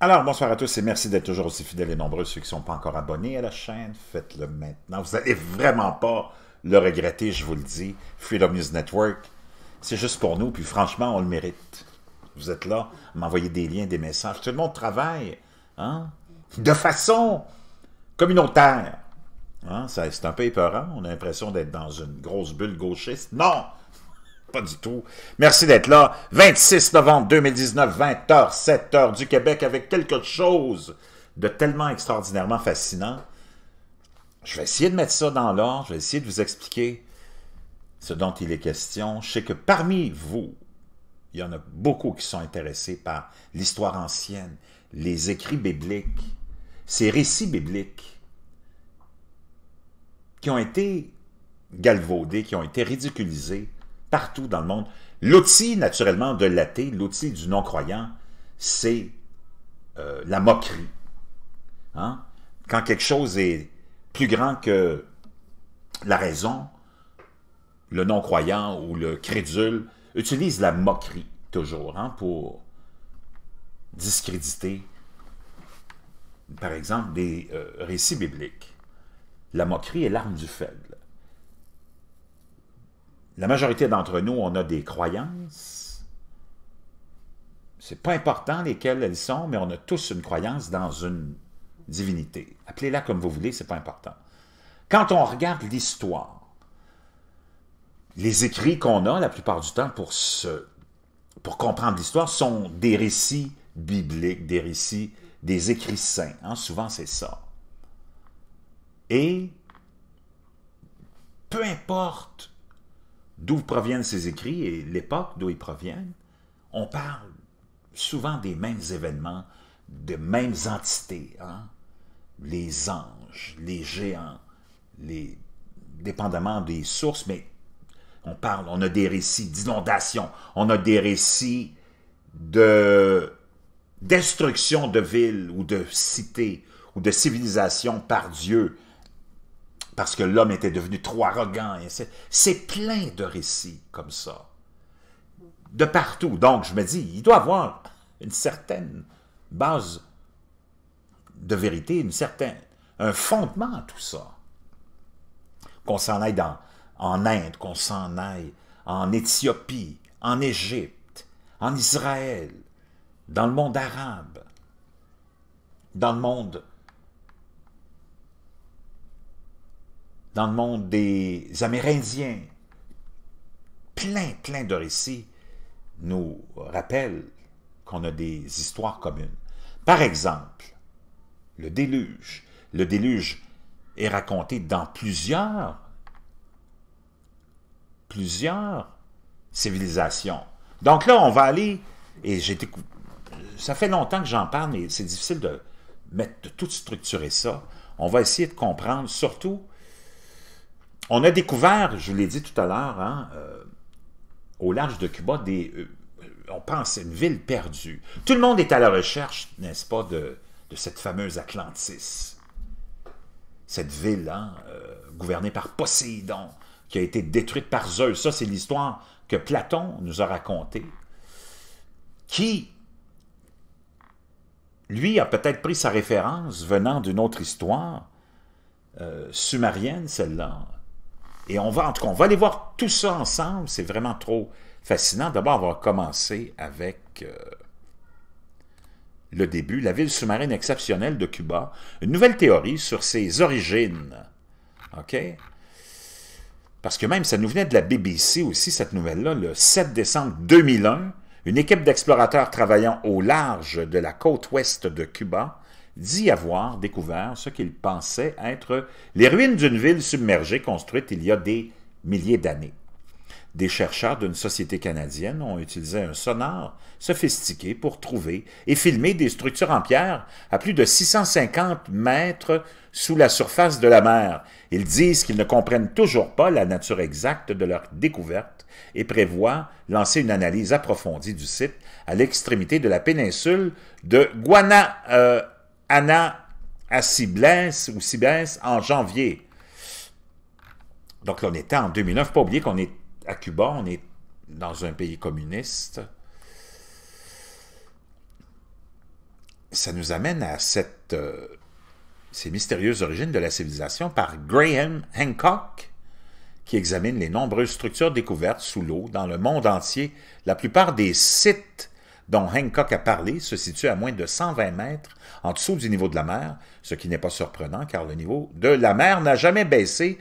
Alors, bonsoir à tous et merci d'être toujours aussi fidèles et nombreux. Ceux qui ne sont pas encore abonnés à la chaîne, faites-le maintenant. Vous n'allez vraiment pas le regretter, je vous le dis. Freedom News Network, c'est juste pour nous, puis franchement, on le mérite. Vous êtes là, m'envoyez des liens, des messages. Tout le monde travaille, hein? De façon communautaire. Hein? C'est un peu épeurant. On a l'impression d'être dans une grosse bulle gauchiste. Non! Pas du tout. Merci d'être là. 26 novembre 2019, 20h, 7h du Québec, avec quelque chose de tellement extraordinairement fascinant. Je vais essayer de mettre ça dans l'ordre. Je vais essayer de vous expliquer ce dont il est question. Je sais que parmi vous, il y en a beaucoup qui sont intéressés par l'histoire ancienne, les écrits bibliques, ces récits bibliques qui ont été galvaudés, qui ont été ridiculisés partout dans le monde. L'outil, naturellement, de l'athée, l'outil du non-croyant, c'est euh, la moquerie. Hein? Quand quelque chose est plus grand que la raison, le non-croyant ou le crédule utilise la moquerie, toujours, hein, pour discréditer, par exemple, des euh, récits bibliques. La moquerie est l'arme du faible. La majorité d'entre nous, on a des croyances. C'est pas important lesquelles elles sont, mais on a tous une croyance dans une divinité. Appelez-la comme vous voulez, c'est pas important. Quand on regarde l'histoire, les écrits qu'on a la plupart du temps pour, comprendre l'histoire sont des récits bibliques, des récits des écrits saints. Hein. Souvent, c'est ça. Et peu importe d'où proviennent ces écrits et l'époque d'où ils proviennent, on parle souvent des mêmes événements, des mêmes entités. Hein. Les anges, les géants, les dépendamment des sources, mais on parle, on a des récits d'inondations, on a des récits de destruction de villes ou de cités ou de civilisations par Dieu, parce que l'homme était devenu trop arrogant. C'est plein de récits comme ça. De partout. Donc, je me dis, il doit avoir une certaine base de vérité, une certaine, un fondement à tout ça. Qu'on s'en aille en Inde, qu'on s'en aille en Éthiopie, en Égypte, en Israël, dans le monde arabe, dans le monde dans le monde des Amérindiens. Plein, plein de récits nous rappellent qu'on a des histoires communes. Par exemple, le déluge. Le déluge est raconté dans plusieurs, plusieurs civilisations. Donc là, on va aller, et j'ai ça fait longtemps que j'en parle, mais c'est difficile de, mettre, de tout structurer ça. On va essayer de comprendre, surtout on a découvert, je l'ai dit tout à l'heure, hein, euh, au large de Cuba, des, euh, euh, on pense à une ville perdue. Tout le monde est à la recherche, n'est-ce pas, de, cette fameuse Atlantis. Cette ville, hein, gouvernée par Poséidon, qui a été détruite par Zeus. Ça, c'est l'histoire que Platon nous a racontée, qui, lui, a peut-être pris sa référence venant d'une autre histoire, sumarienne, celle-là, et on va, en tout cas, on va aller voir tout ça ensemble. C'est vraiment trop fascinant. D'abord, on va commencer avec euh, le début. La ville sous-marine exceptionnelle de Cuba. Une nouvelle théorie sur ses origines. OK? Parce que même, ça nous venait de la BBC aussi, cette nouvelle-là, le 7 décembre 2001. Une équipe d'explorateurs travaillant au large de la côte ouest de Cuba dit avoir découvert ce qu'il pensait être les ruines d'une ville submergée construite il y a des milliers d'années. Des chercheurs d'une société canadienne ont utilisé un sonar sophistiqué pour trouver et filmer des structures en pierre à plus de 650 mètres sous la surface de la mer. Ils disent qu'ils ne comprennent toujours pas la nature exacte de leur découverte et prévoient lancer une analyse approfondie du site à l'extrémité de la péninsule de Guana. Euh, Anna à Siblens ou Sibès, en janvier. Donc là, on était en 2009. Pas oublier qu'on est à Cuba, on est dans un pays communiste. Ça nous amène à cette, euh, ces mystérieuses origines de la civilisation par Graham Hancock, qui examine les nombreuses structures découvertes sous l'eau dans le monde entier. La plupart des sites dont Hancock a parlé se situe à moins de 120 mètres en dessous du niveau de la mer, ce qui n'est pas surprenant car le niveau de la mer n'a jamais baissé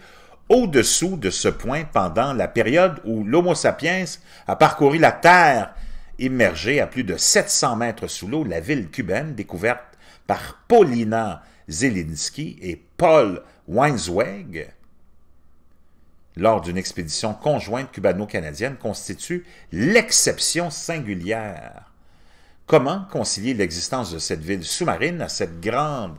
au-dessous de ce point pendant la période où l'Homo sapiens a parcouru la Terre. Immergée à plus de 700 mètres sous l'eau, la ville cubaine, découverte par Paulina Zelinski et Paul Weinsweg, lors d'une expédition conjointe cubano-canadienne constitue l'exception singulière. Comment concilier l'existence de cette ville sous-marine à cette grande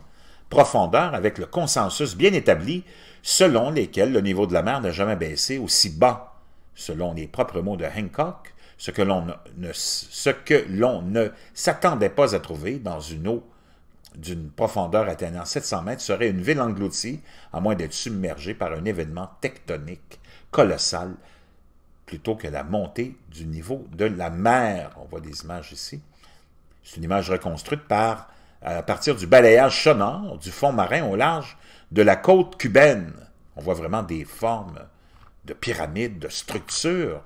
profondeur avec le consensus bien établi selon lesquels le niveau de la mer n'a jamais baissé aussi bas, selon les propres mots de Hancock, ce que l'on ne, ne s'attendait pas à trouver dans une eau d'une profondeur atteignant 700 mètres serait une ville engloutie, à moins d'être submergée par un événement tectonique colossal, plutôt que la montée du niveau de la mer. On voit des images ici. C'est une image reconstruite par, à partir du balayage sonore du fond marin au large de la côte cubaine. On voit vraiment des formes de pyramides, de structures.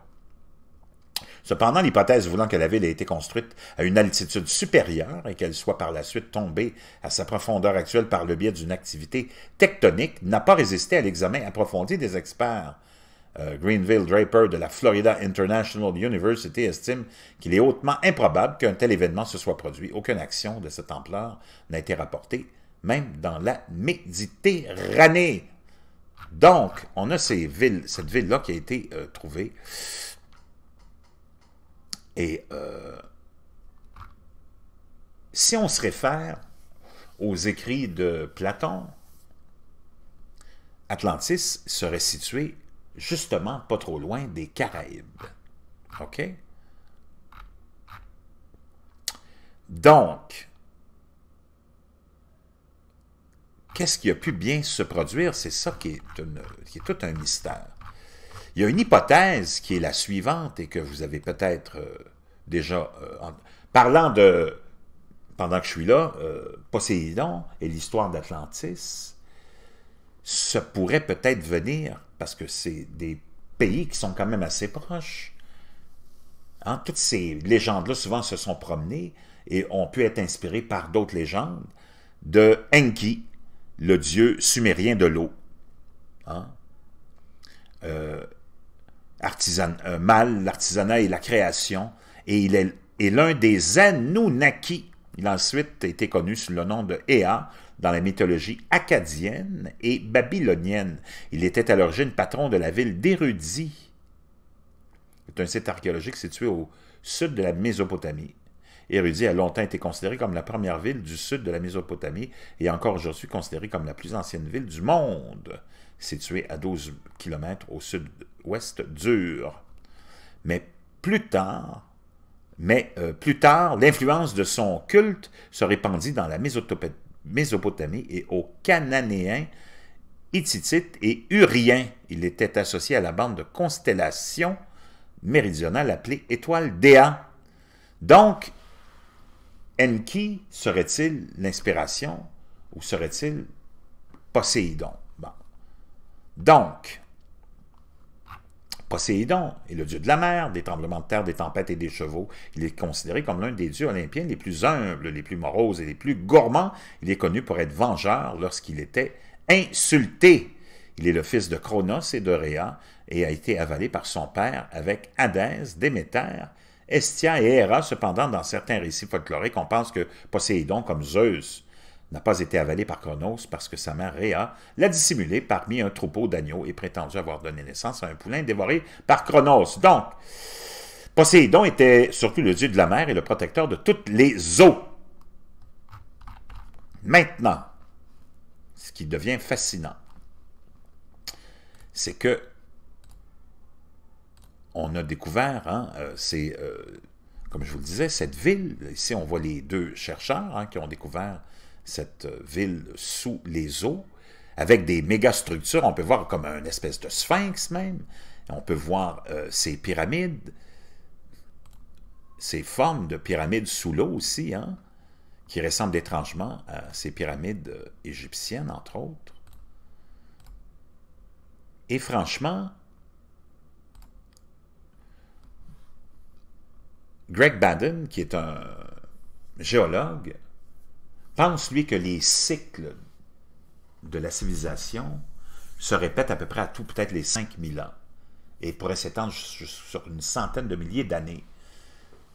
Cependant, l'hypothèse voulant que la ville ait été construite à une altitude supérieure et qu'elle soit par la suite tombée à sa profondeur actuelle par le biais d'une activité tectonique n'a pas résisté à l'examen approfondi des experts. Euh, Greenville Draper de la Florida International University estime qu'il est hautement improbable qu'un tel événement se soit produit. Aucune action de cette ampleur n'a été rapportée, même dans la Méditerranée. Donc, on a ces villes, cette ville-là qui a été euh, trouvée. Et euh, si on se réfère aux écrits de Platon, Atlantis serait situé justement pas trop loin des Caraïbes. OK? Donc, qu'est-ce qui a pu bien se produire? C'est ça qui est, tout un mystère. Il y a une hypothèse qui est la suivante et que vous avez peut-être euh, déjà... Euh, parlant de, pendant que je suis là, euh, et l'histoire d'Atlantis, ça pourrait peut-être venir parce que c'est des pays qui sont quand même assez proches. Hein? Toutes ces légendes-là, souvent, se sont promenées et ont pu être inspirées par d'autres légendes de Enki, le dieu sumérien de l'eau. Hein? Euh, euh, mal, l'artisanat et la création. Et il est, l'un des Anunnaki. Il a ensuite été connu sous le nom de Ea, dans la mythologie acadienne et babylonienne. Il était à l'origine patron de la ville d'Érudie. C'est un site archéologique situé au sud de la Mésopotamie. Érudie a longtemps été considérée comme la première ville du sud de la Mésopotamie et encore aujourd'hui considérée comme la plus ancienne ville du monde, située à 12 km au sud-ouest d'Ur. Mais plus tard, mais euh, plus tard, l'influence de son culte se répandit dans la Mésopotamie Mésopotamie et aux Cananéens, Hittites et Uriens. Il était associé à la bande de constellations méridionale appelée étoile Déa. Donc, Enki serait-il l'inspiration ou serait-il Poséidon? Bon. Donc, Poséidon est le dieu de la mer, des tremblements de terre, des tempêtes et des chevaux. Il est considéré comme l'un des dieux olympiens les plus humbles, les plus moroses et les plus gourmands. Il est connu pour être vengeur lorsqu'il était insulté. Il est le fils de Cronos et de Rhea et a été avalé par son père avec Hadès, Déméter, Estia et Héra. Cependant, dans certains récits folkloriques, on pense que Poséidon, comme Zeus, n'a pas été avalé par Cronos parce que sa mère Réa l'a dissimulé parmi un troupeau d'agneaux et prétendu avoir donné naissance à un poulain dévoré par Cronos. Donc, Poséidon était surtout le dieu de la mer et le protecteur de toutes les eaux. Maintenant, ce qui devient fascinant, c'est que on a découvert, hein, euh, c'est, euh, comme je vous le disais, cette ville, ici on voit les deux chercheurs hein, qui ont découvert cette ville sous les eaux, avec des mégastructures, On peut voir comme une espèce de sphinx même. On peut voir euh, ces pyramides, ces formes de pyramides sous l'eau aussi, hein, qui ressemblent étrangement à ces pyramides euh, égyptiennes, entre autres. Et franchement, Greg Baden, qui est un géologue, pense, lui, que les cycles de la civilisation se répètent à peu près à tout, peut-être les 5000 ans, et pourraient s'étendre sur une centaine de milliers d'années.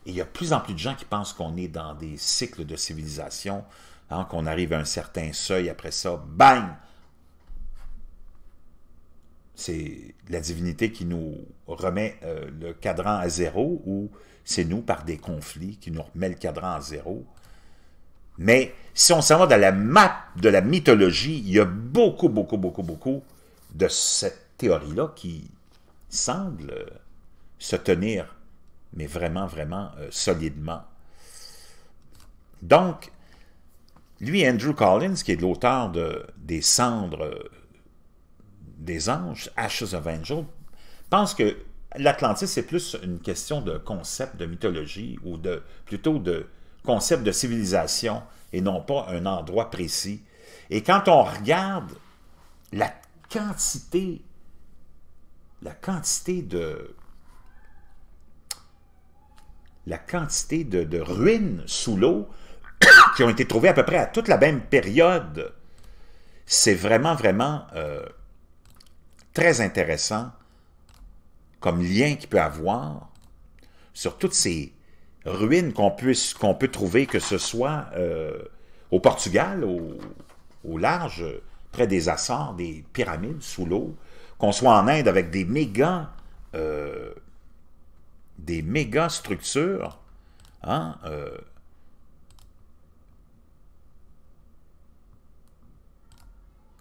Et il y a de plus en plus de gens qui pensent qu'on est dans des cycles de civilisation, hein, qu'on arrive à un certain seuil, après ça, bang! C'est la divinité qui nous remet euh, le cadran à zéro ou c'est nous, par des conflits, qui nous remet le cadran à zéro. Mais si on s'en va dans la map de la mythologie, il y a beaucoup, beaucoup, beaucoup, beaucoup de cette théorie-là qui semble se tenir, mais vraiment, vraiment euh, solidement. Donc, lui, Andrew Collins, qui est l'auteur de, des cendres euh, des anges, Ashes of Angel, pense que l'Atlantis, c'est plus une question de concept, de mythologie, ou de plutôt de concept de civilisation, et non pas un endroit précis. Et quand on regarde la quantité, la quantité de la quantité de, ruines sous l'eau qui ont été trouvées à peu près à toute la même période, c'est vraiment, vraiment euh, très intéressant comme lien qu'il peut avoir sur toutes ces ruines qu'on puisse qu'on peut trouver, que ce soit euh, au Portugal, au, large, près des assorts des pyramides sous l'eau, qu'on soit en Inde avec des méga, euh, des méga structures, hein, euh,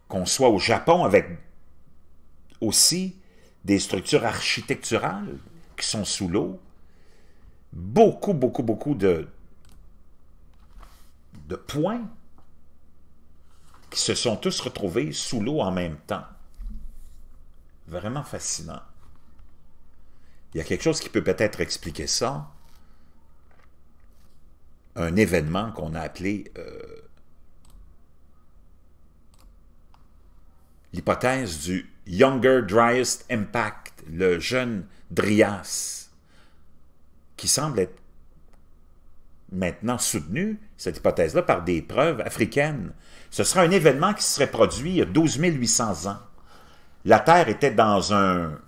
qu'on soit au Japon avec aussi des structures architecturales qui sont sous l'eau, beaucoup, beaucoup, beaucoup de, points qui se sont tous retrouvés sous l'eau en même temps. Vraiment fascinant. Il y a quelque chose qui peut peut-être expliquer ça. Un événement qu'on a appelé euh, l'hypothèse du Younger Driest Impact, le jeune Dryas qui semble être maintenant soutenue, cette hypothèse-là, par des preuves africaines. Ce sera un événement qui se serait produit il y a 12 800 ans. La Terre était dans un,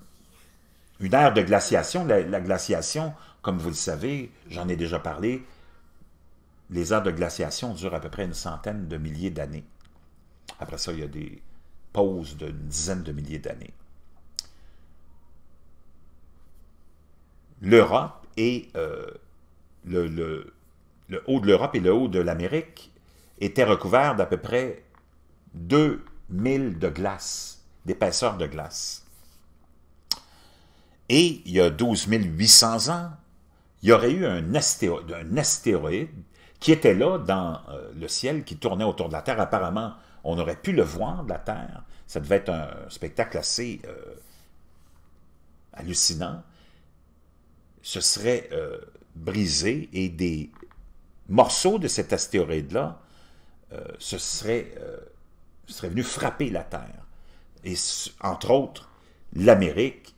une ère de glaciation. La, la glaciation, comme vous le savez, j'en ai déjà parlé, les aires de glaciation durent à peu près une centaine de milliers d'années. Après ça, il y a des pauses d'une dizaine de milliers d'années. L'Europe et euh, le, haut de l'Europe et le haut de l'Amérique étaient recouverts d'à peu près 2000 de glace, d'épaisseur de glace. Et il y a 12 800 ans, il y aurait eu un, astéroïde qui était là dans euh, le ciel, qui tournait autour de la Terre. Apparemment, on aurait pu le voir de la Terre. Ça devait être un spectacle assez euh, hallucinant se serait euh, brisé et des morceaux de cet astéroïde-là euh, se seraient, euh, serait venus frapper la Terre. Et entre autres, l'Amérique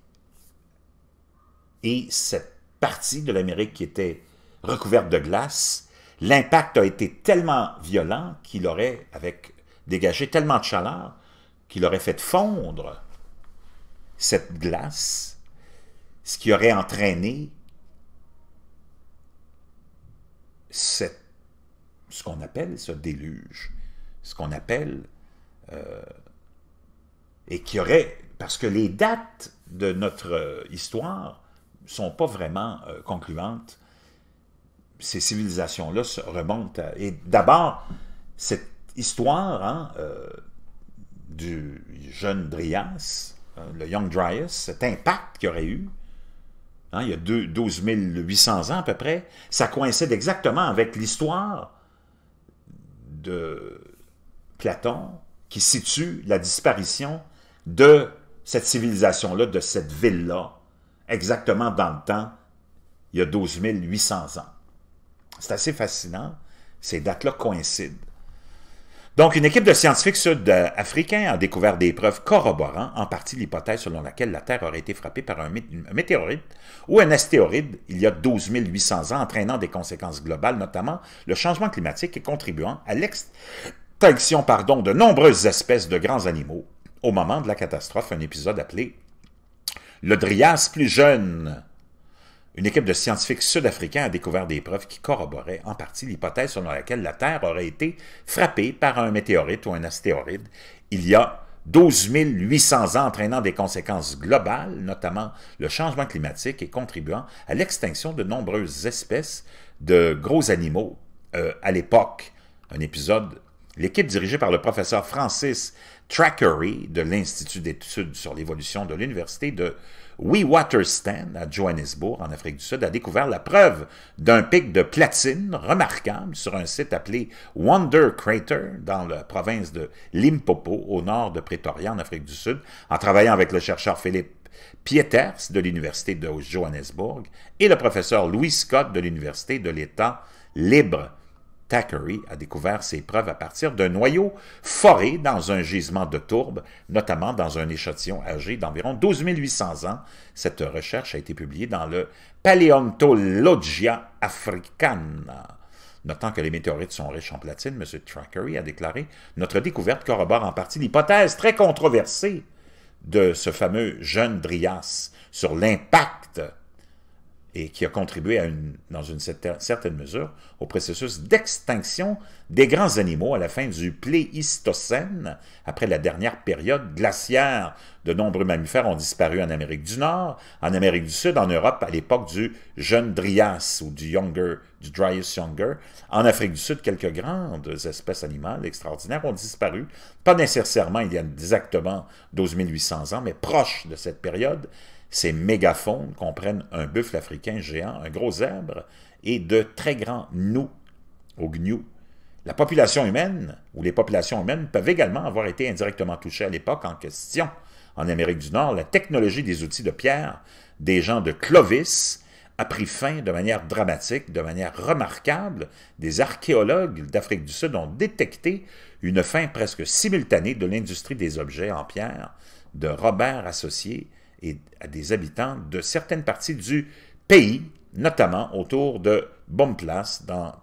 et cette partie de l'Amérique qui était recouverte de glace, l'impact a été tellement violent qu'il aurait, avec dégagé tellement de chaleur, qu'il aurait fait fondre cette glace ce qui aurait entraîné ce qu'on appelle ce déluge, ce qu'on appelle, euh, et qui aurait, parce que les dates de notre histoire sont pas vraiment euh, concluantes, ces civilisations-là remontent à, Et d'abord, cette histoire hein, euh, du jeune Dryas, le Young Dryas, cet impact qu'il aurait eu Hein, il y a 12 800 ans à peu près, ça coïncide exactement avec l'histoire de Platon qui situe la disparition de cette civilisation-là, de cette ville-là, exactement dans le temps, il y a 12 800 ans. C'est assez fascinant, ces dates-là coïncident. Donc, une équipe de scientifiques sud-africains a découvert des preuves corroborant en partie l'hypothèse selon laquelle la Terre aurait été frappée par un météorite ou un astéroïde il y a 12 800 ans, entraînant des conséquences globales, notamment le changement climatique et contribuant à l'extinction de nombreuses espèces de grands animaux. Au moment de la catastrophe, un épisode appelé le Drias plus jeune une équipe de scientifiques sud-africains a découvert des preuves qui corroboraient en partie l'hypothèse selon laquelle la Terre aurait été frappée par un météorite ou un astéroïde il y a 12 800 ans, entraînant des conséquences globales, notamment le changement climatique et contribuant à l'extinction de nombreuses espèces de gros animaux euh, à l'époque. Un épisode, l'équipe dirigée par le professeur Francis Trackery de l'Institut d'études sur l'évolution de l'Université de We Stand à Johannesburg, en Afrique du Sud, a découvert la preuve d'un pic de platine remarquable sur un site appelé Wonder Crater, dans la province de Limpopo, au nord de Pretoria, en Afrique du Sud, en travaillant avec le chercheur Philippe Pieters de l'Université de Johannesburg et le professeur Louis Scott de l'Université de l'État libre Thackeray a découvert ces preuves à partir d'un noyau foré dans un gisement de tourbe, notamment dans un échantillon âgé d'environ 12 800 ans. Cette recherche a été publiée dans le Paleontologia Africana. Notant que les météorites sont riches en platine, M. Thackeray a déclaré « Notre découverte corrobore en partie l'hypothèse très controversée de ce fameux jeune Drias sur l'impact et qui a contribué dans une certaine mesure au processus d'extinction des grands animaux à la fin du Pléistocène, après la dernière période glaciaire. De nombreux mammifères ont disparu en Amérique du Nord, en Amérique du Sud, en Europe à l'époque du jeune Dryas ou du Younger, du Dryas Younger. En Afrique du Sud, quelques grandes espèces animales extraordinaires ont disparu, pas nécessairement il y a exactement 12 800 ans, mais proche de cette période. Ces mégaphones comprennent un buffle africain géant, un gros zèbre et de très grands gnous au gnou. La population humaine ou les populations humaines peuvent également avoir été indirectement touchées à l'époque en question. En Amérique du Nord, la technologie des outils de pierre des gens de Clovis a pris fin de manière dramatique, de manière remarquable. Des archéologues d'Afrique du Sud ont détecté une fin presque simultanée de l'industrie des objets en pierre de Robert Associé et à des habitants de certaines parties du pays, notamment autour de Bomplas, dans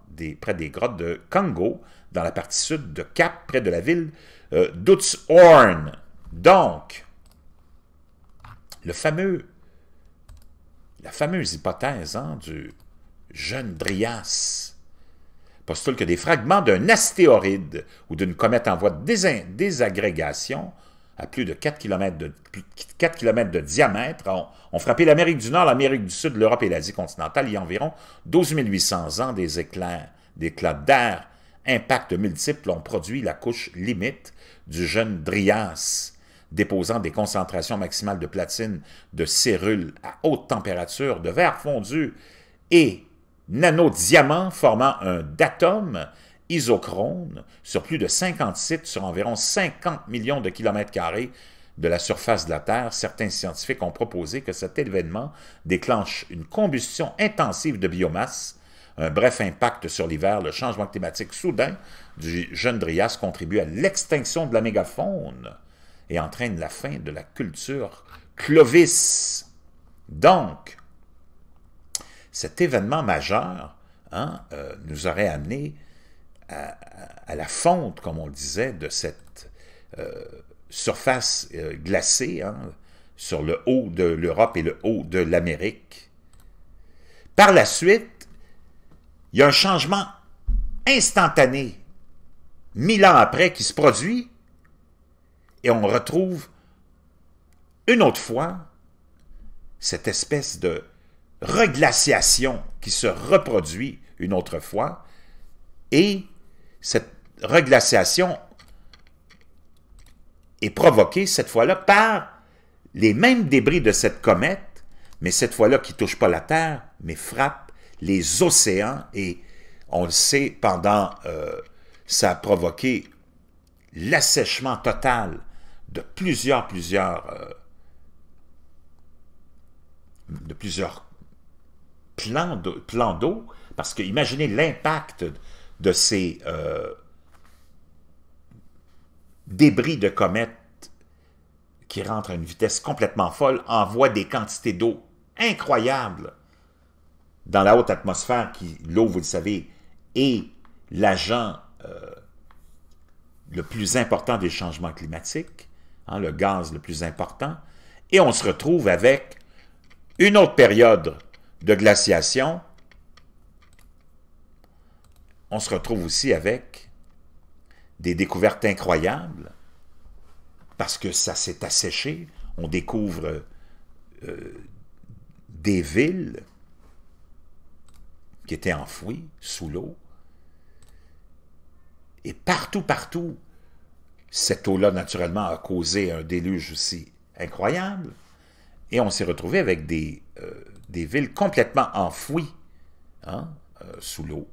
près des grottes de Congo, dans la partie sud de Cap, près de la ville euh, d'Outshorn. Donc, le fameux, la fameuse hypothèse hein, du jeune Drias postule que des fragments d'un astéroïde ou d'une comète en voie de désagrégation à plus de 4 km de, diamètre, ont, frappé l'Amérique du Nord, l'Amérique du Sud, l'Europe et l'Asie continentale il y a environ 12 800 ans. Des éclairs, des éclats d'air, impacts multiples ont produit la couche limite du jeune Dryas, déposant des concentrations maximales de platine, de cérules à haute température, de verre fondu et nanodiamants formant un datome isochrone sur plus de 50 sites sur environ 50 millions de kilomètres carrés de la surface de la Terre, certains scientifiques ont proposé que cet événement déclenche une combustion intensive de biomasse. Un bref impact sur l'hiver, le changement climatique soudain du jeune Dryas contribue à l'extinction de la mégafaune et entraîne la fin de la culture Clovis. Donc, cet événement majeur hein, euh, nous aurait amené à, la fonte, comme on le disait, de cette euh, surface euh, glacée hein, sur le haut de l'Europe et le haut de l'Amérique. Par la suite, il y a un changement instantané, mille ans après, qui se produit, et on retrouve une autre fois cette espèce de reglaciation qui se reproduit une autre fois, et cette reglaciation est provoquée cette fois-là par les mêmes débris de cette comète, mais cette fois-là qui ne touche pas la Terre, mais frappe les océans et on le sait, pendant, euh, ça a provoqué l'assèchement total de plusieurs, plusieurs, euh, de plusieurs plans d'eau, parce que imaginez l'impact de ces euh, débris de comètes qui rentrent à une vitesse complètement folle envoient des quantités d'eau incroyables dans la haute atmosphère qui, l'eau, vous le savez, est l'agent euh, le plus important des changements climatiques, hein, le gaz le plus important, et on se retrouve avec une autre période de glaciation on se retrouve aussi avec des découvertes incroyables parce que ça s'est asséché. On découvre euh, des villes qui étaient enfouies sous l'eau. Et partout, partout, cette eau-là, naturellement, a causé un déluge aussi incroyable. Et on s'est retrouvé avec des, euh, des villes complètement enfouies hein, euh, sous l'eau.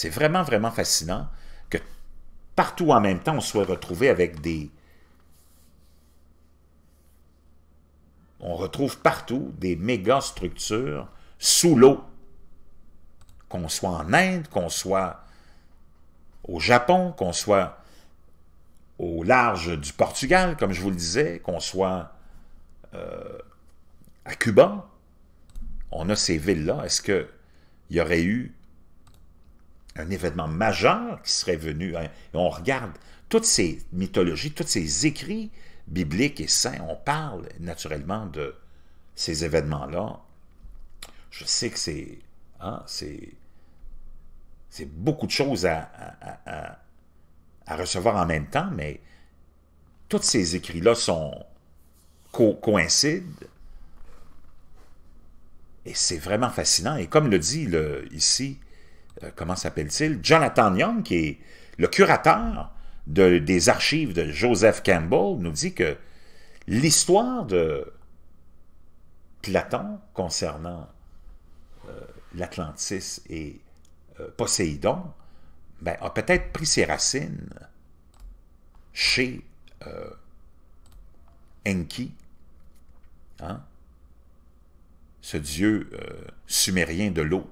C'est vraiment, vraiment fascinant que partout en même temps, on soit retrouvé avec des... On retrouve partout des méga structures sous l'eau. Qu'on soit en Inde, qu'on soit au Japon, qu'on soit au large du Portugal, comme je vous le disais, qu'on soit euh, à Cuba, on a ces villes-là. Est-ce qu'il y aurait eu un événement majeur qui serait venu. Hein. on regarde toutes ces mythologies, tous ces écrits bibliques et saints, on parle naturellement de ces événements-là. Je sais que c'est hein, c'est beaucoup de choses à, recevoir en même temps, mais tous ces écrits-là sont coïncident. Et c'est vraiment fascinant. Et comme le dit le, ici euh, comment s'appelle-t-il, Jonathan Young, qui est le curateur des archives de Joseph Campbell, nous dit que l'histoire de Platon concernant euh, l'Atlantis et euh, Poséidon ben, a peut-être pris ses racines chez Enki, hein? ce dieu sumérien de l'eau,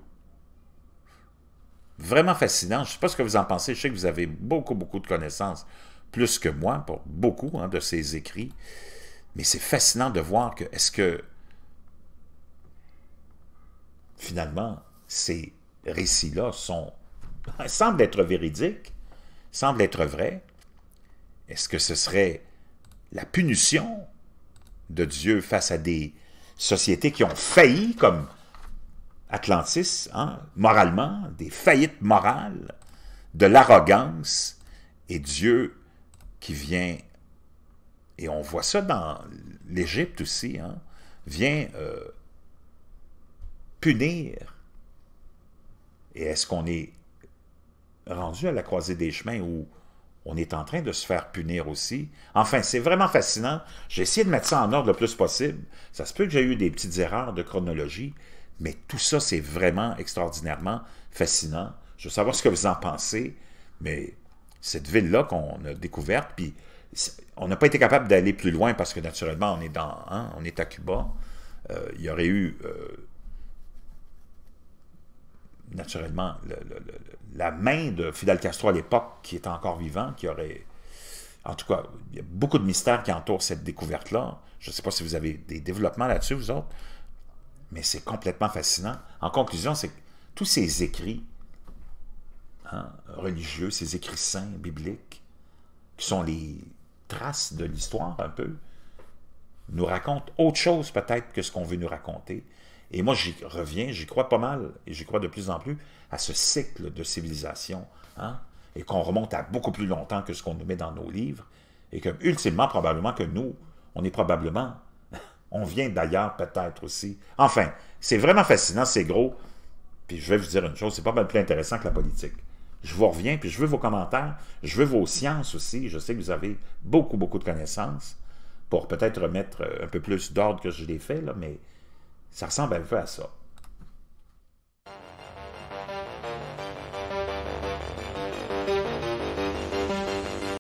Vraiment fascinant. Je ne sais pas ce que vous en pensez. Je sais que vous avez beaucoup, beaucoup de connaissances, plus que moi, pour beaucoup hein, de ses écrits. Mais c'est fascinant de voir que, est-ce que, finalement, ces récits-là sont, semblent être véridiques, semblent être vrais. Est-ce que ce serait la punition de Dieu face à des sociétés qui ont failli, comme Atlantis, hein, moralement, des faillites morales, de l'arrogance, et Dieu qui vient, et on voit ça dans l'Égypte aussi, hein, vient euh, punir. Et est-ce qu'on est rendu à la croisée des chemins où on est en train de se faire punir aussi. Enfin, c'est vraiment fascinant. J'ai essayé de mettre ça en ordre le plus possible. Ça se peut que j'ai eu des petites erreurs de chronologie, mais tout ça, c'est vraiment extraordinairement fascinant. Je veux savoir ce que vous en pensez, mais cette ville-là qu'on a découverte, puis on n'a pas été capable d'aller plus loin parce que naturellement, on est, dans, hein, on est à Cuba. Euh, il y aurait eu, euh, naturellement, la main de Fidel Castro à l'époque, qui est encore vivant, qui aurait... En tout cas, il y a beaucoup de mystères qui entourent cette découverte-là. Je ne sais pas si vous avez des développements là-dessus, vous autres. Mais c'est complètement fascinant. En conclusion, c'est que tous ces écrits hein, religieux, ces écrits saints, bibliques, qui sont les traces de l'histoire un peu, nous racontent autre chose peut-être que ce qu'on veut nous raconter. Et moi, j'y reviens, j'y crois pas mal, et j'y crois de plus en plus, à ce cycle de civilisation, hein, et qu'on remonte à beaucoup plus longtemps que ce qu'on nous met dans nos livres, et que, ultimement, probablement que nous, on est probablement on vient d'ailleurs peut-être aussi. Enfin, c'est vraiment fascinant, c'est gros. Puis je vais vous dire une chose, c'est pas mal plus intéressant que la politique. Je vous reviens, puis je veux vos commentaires, je veux vos sciences aussi. Je sais que vous avez beaucoup, beaucoup de connaissances pour peut-être remettre euh, un peu plus d'ordre que je l'ai fait, là, mais ça ressemble un peu à ça.